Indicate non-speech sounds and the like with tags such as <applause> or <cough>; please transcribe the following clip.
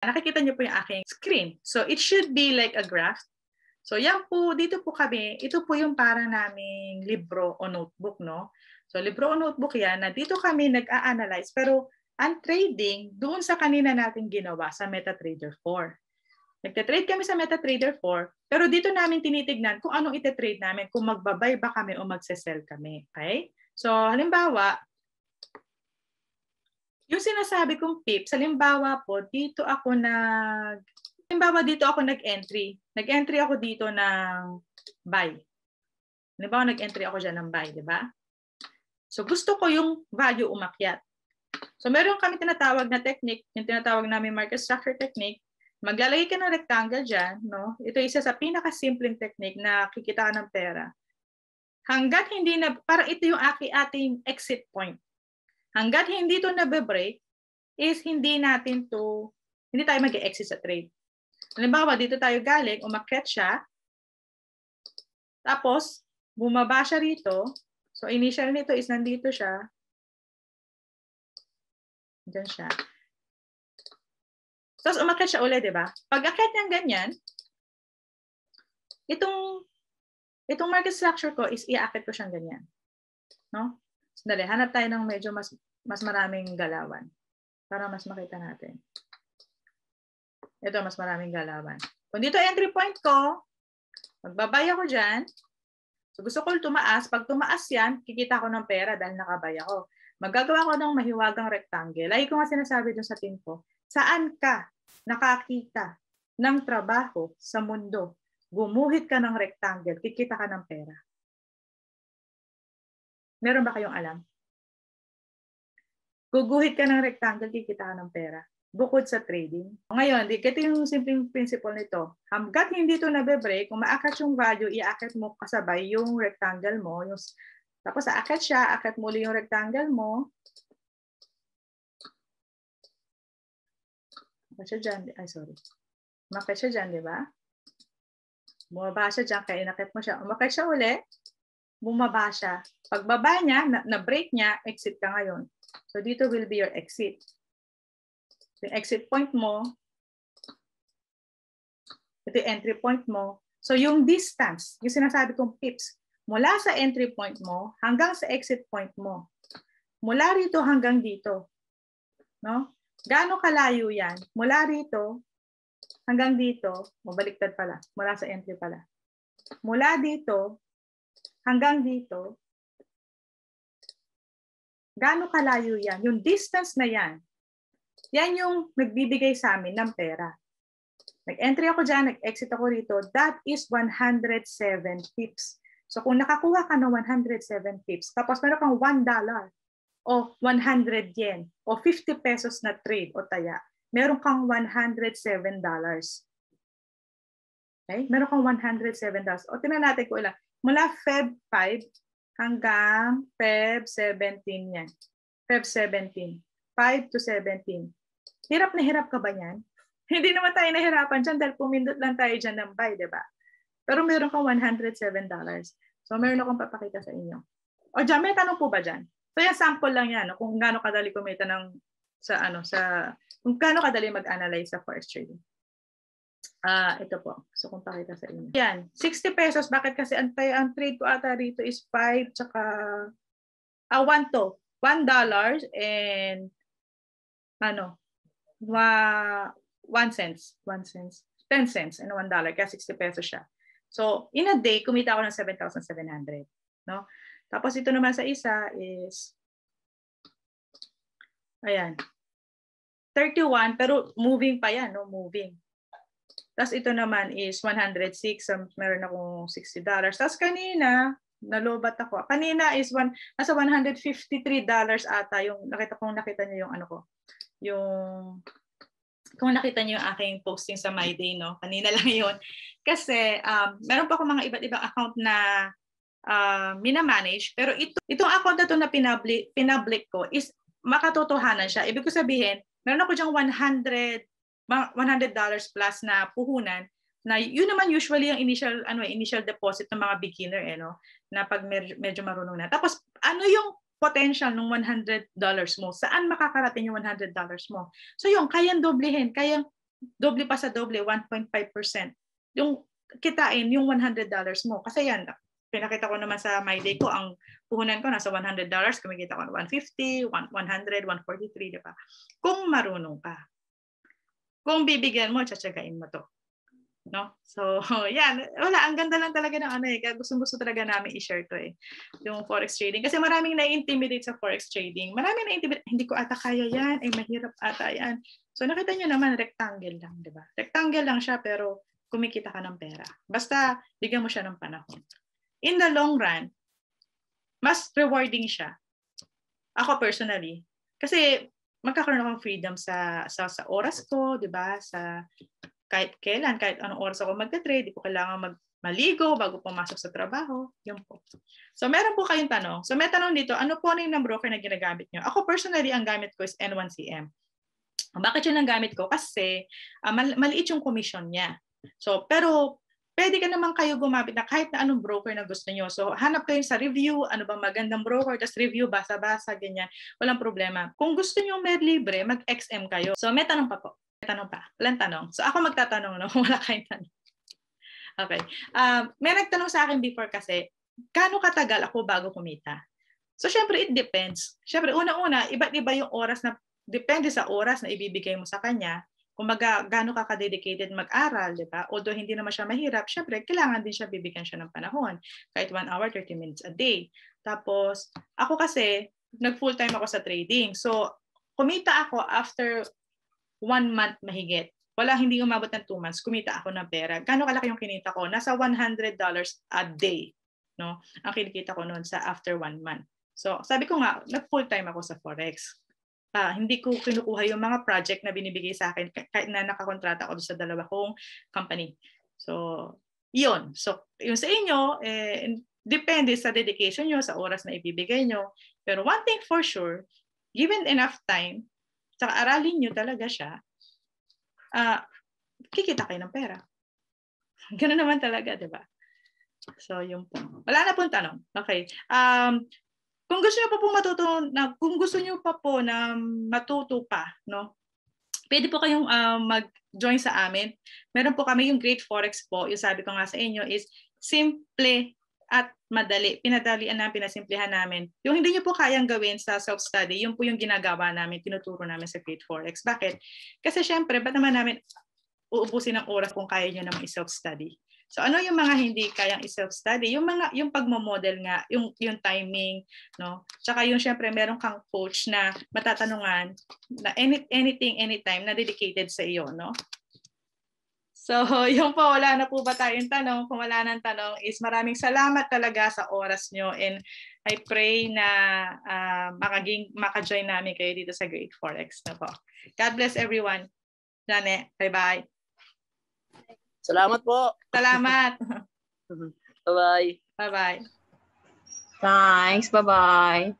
Nakikita niyo po yung aking screen. So it should be like a graph. So yan po, dito po kami, ito po yung para naming libro o notebook, no? So libro o notebook yan, na dito kami nag-a-analyze. Pero ang trading, doon sa kanina natin ginawa sa MetaTrader 4. Nagte-trade kami sa MetaTrader 4, pero dito namin tinitignan kung anong ite-trade namin, kung magbabay ba kami o magse-sell kami. Okay? So, halimbawa, yung sinasabi kong tips, halimbawa po, dito ako nag, halimbawa dito ako nag-entry. Nag-entry ako dito ng buy. Halimbawa, nag-entry ako dyan ng buy, di ba? So, gusto ko yung value umakyat. So, meron kami tinatawag na technique, yung tinatawag namin market structure technique. Maglalagay ka ng rectangle dyan, no? Ito isa sa pinakasimpleng technique na kikita ng pera. Hanggat hindi na, para ito yung aking ating exit point. Hanggat hindi ito nabe-break, is hindi natin to, hindi tayo mag-exit sa trade. Halimbawa, dito tayo galing, umakyat siya, tapos, bumaba siya rito. So, initial nito is nandito siya. Diyan siya. Tapos, umakyat siya ulit, di ba? Pag akit niyang ganyan, itong itong market structure ko is iaakit ko siyang ganyan. No? Sandali, hanap tayo ng medyo mas, mas maraming galawan para mas makita natin. Ito, mas maraming galawan. Kung dito entry point ko, magbabay ako dyan. So gusto ko tumaas. Pag tumaas yan, kikita ko ng pera dahil nakabay ako. Magagawa ko ng mahiwagang rectangle. Lagi ko nga sinasabi dun sa team ko, saan ka nakakita ng trabaho sa mundo? Gumuhit ka ng rectangle, kikita ka ng pera. Meron ba kayong alam? Guguhit ka ng rectangle, kikita ka ng pera. Bukod sa trading. Ngayon, ito yung simpleng principle nito. Hanggat hindi ito nabe-break, kung maakat yung value, iaakit mo kasabay yung rectangle mo. Yung, tapos aakat siya, aakat muli yung rectangle mo. Aakat siya dyan. Ay, sorry. Umakit siya dyan, di ba? Bumaba siya dyan, kaya inakit mo siya. Umakit siya uli bumaba siya. Pagbaba niya, na-break na niya, exit ka ngayon. So dito will be your exit. The exit point mo, ito yung entry point mo. So yung distance, yung sinasabi kong pips, mula sa entry point mo hanggang sa exit point mo. Mula rito hanggang dito. No? Gaano kalayo yan? Mula rito hanggang dito, mabaliktad pala, mula sa entry pala. Mula dito hanggang dito, gaano kalayo yan? Yung distance na yan, yan yung nagbibigay sa amin ng pera. Nag-entry ako dyan, nag-exit ako rito. That is 107 pips. So kung nakakuha ka ng 107 pips, tapos meron kang $1 o 100 yen o 50 pesos na trade o taya, meron kang $107. Okay? Meron kang $107. O tingnan natin ko ilang. Mula Feb 5 hanggang Feb 17 yan. Feb 17. 5 to 17. Hirap na hirap ka ba yan? <laughs> Hindi naman tayo nahirapan dyan dahil pumindot lang tayo dyan ng buy, di ba? Pero meron kang $107. So meron akong papakita sa inyo. O dyan, may tanong po ba dyan? So yan, sample lang yan. Kung gaano kadali kumita ng sa ano sa kung gaano kadali mag-analyze sa forex trading. Ah, uh, ito po. So kong pakita sa inyo. Yan, 60 pesos. Bakit kasi ang, ang trade ko ata dito is 5 tsaka ah, 1 to. 1 dollars and ano, 1 cents. 1 cents. 10 cents and 1 dollar. Kaya 60 pesos siya. So, in a day, kumita ako ng 7,700. No? Tapos ito naman sa isa is, ayan, 31, pero moving pa yan, no? moving. Tapos ito naman is 106. So, meron akong $60. Tapos kanina, nalobat ako. Kanina is one, nasa $153 dollars ata yung nakita kong nakita niyo yung ano ko. Yung kung nakita niyo yung aking posting sa My Day, no? Kanina lang <laughs> yon. Kasi um, meron pa ako mga iba't ibang account na uh, mina-manage Pero ito, itong account na to na pinabli, pinablik ko is makatotohanan siya. Ibig ko sabihin, meron ako diyang 100 $100 plus na puhunan na yun naman usually yung initial ano eh, initial deposit ng mga beginner eh no na pag medyo marunong na tapos ano yung potential ng $100 mo saan makakarating yung $100 mo so yung kayang doblehin kayang doble pa sa doble 1.5% yung kitain yung $100 mo kasi yan pinakita ko naman sa my day ko, ang puhunan ko nasa $100, kumikita ko ng $150, $100, $143, di ba? Kung marunong ka kung bibigyan mo, tsatsagain mo to. No? So, <laughs> yan. Wala, ang ganda lang talaga ng ano eh. Gusto-gusto talaga namin i-share to eh. Yung forex trading. Kasi maraming na-intimidate sa forex trading. Maraming na-intimidate. Hindi ko ata kaya yan. Ay, mahirap ata yan. So, nakita nyo naman, rectangle lang, di ba? Rectangle lang siya, pero kumikita ka ng pera. Basta, bigyan mo siya ng panahon. In the long run, mas rewarding siya. Ako personally. Kasi magkakaroon akong freedom sa sa, sa oras ko, 'di ba? Sa kahit kailan, kahit anong oras ako magte-trade, hindi ko kailangan mag maligo bago pumasok sa trabaho. Yan po. So meron po kayong tanong. So may tanong dito, ano po na ng broker na ginagamit nyo? Ako personally, ang gamit ko is N1CM. Bakit yun ang gamit ko? Kasi uh, mal- maliit yung commission niya. So pero pwede ka naman kayo gumamit na kahit na anong broker na gusto nyo. So, hanap kayo sa review, ano bang magandang broker, tapos review, basa-basa, ganyan. Walang problema. Kung gusto nyo med libre, mag-XM kayo. So, may tanong pa po. May tanong pa. Walang tanong. So, ako magtatanong, no? <laughs> Wala kayong tanong. Okay. Uh, may nagtanong sa akin before kasi, kano katagal ako bago kumita? So, syempre, it depends. Syempre, una-una, iba't iba yung oras na, depende sa oras na ibibigay mo sa kanya, Kumbaga, gaano ka ka-dedicated mag-aral, di ba? Although hindi naman siya mahirap, syempre, kailangan din siya bibigyan siya ng panahon. Kahit 1 hour, 30 minutes a day. Tapos, ako kasi, nag-full-time ako sa trading. So, kumita ako after one month mahigit. Wala, hindi umabot ng 2 months, kumita ako ng pera. Gano'ng kalaki yung kinita ko? Nasa $100 a day. No? Ang kinikita ko noon sa after one month. So, sabi ko nga, nag-full-time ako sa Forex uh, hindi ko kinukuha yung mga project na binibigay sa akin kahit na nakakontrata ako sa dalawa kong company. So, yun. So, yung sa inyo, eh, depende sa dedication nyo, sa oras na ibibigay nyo. Pero one thing for sure, given enough time, sa aralin nyo talaga siya, uh, kikita kayo ng pera. <laughs> Ganun naman talaga, di ba? So, yung po. Wala na pong tanong. Okay. Um, kung gusto niyo pa po matuto na kung gusto niyo pa po na matuto pa, no? Pwede po kayong uh, mag-join sa amin. Meron po kami yung Great Forex po. Yung sabi ko nga sa inyo is simple at madali. Pinadalian na pinasimplihan namin. Yung hindi niyo po kayang gawin sa self-study, yun po yung ginagawa namin, tinuturo namin sa Great Forex Bakit? Kasi syempre, ba't naman namin uubusin ang oras kung kaya niyo naman i-self-study? So ano yung mga hindi kayang i-self-study? Yung mga yung pagmo-model nga, yung yung timing, no? Tsaka yung syempre meron kang coach na matatanungan na any, anything anytime na dedicated sa iyo, no? So, <laughs> yung po, wala na po ba tayong tanong? Kung wala nang tanong is maraming salamat talaga sa oras nyo and I pray na uh, makaging, maka-join namin kayo dito sa Great Forex na po. God bless everyone. Jane, bye-bye. Salamat po. Salamat. <laughs> Bye-bye. Bye-bye. Thanks. Bye-bye.